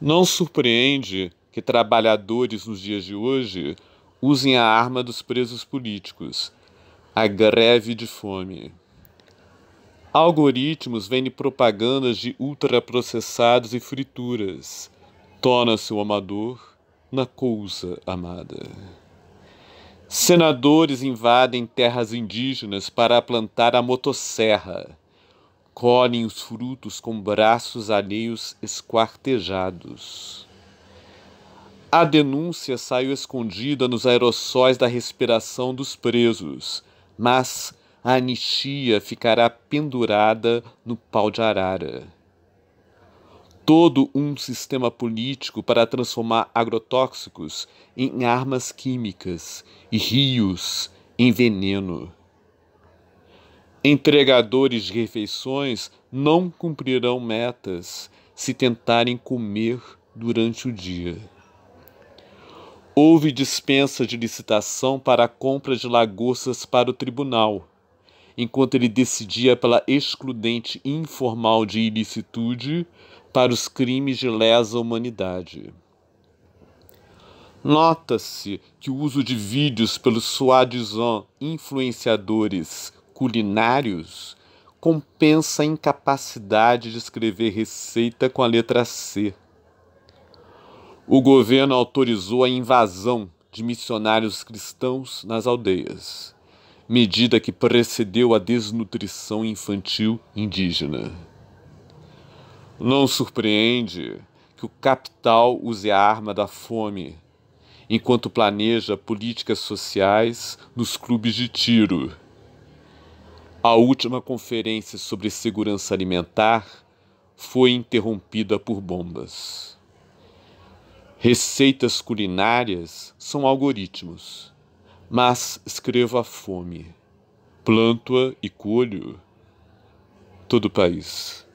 Não surpreende que trabalhadores nos dias de hoje usem a arma dos presos políticos, a greve de fome. Algoritmos vendem propagandas de ultraprocessados e frituras. Torna-se o amador na cousa amada. Senadores invadem terras indígenas para plantar a motosserra colhem os frutos com braços alheios esquartejados. A denúncia saiu escondida nos aerossóis da respiração dos presos, mas a anistia ficará pendurada no pau de arara. Todo um sistema político para transformar agrotóxicos em armas químicas e rios em veneno. Entregadores de refeições não cumprirão metas se tentarem comer durante o dia. Houve dispensa de licitação para a compra de lagoças para o tribunal, enquanto ele decidia pela excludente informal de ilicitude para os crimes de lesa humanidade. Nota-se que o uso de vídeos pelos soi-disant influenciadores culinários compensa a incapacidade de escrever receita com a letra C. O governo autorizou a invasão de missionários cristãos nas aldeias, medida que precedeu a desnutrição infantil indígena. Não surpreende que o capital use a arma da fome, enquanto planeja políticas sociais nos clubes de tiro a última conferência sobre segurança alimentar foi interrompida por bombas. Receitas culinárias são algoritmos, mas escrevo a fome. planto-a e colho. Todo o país.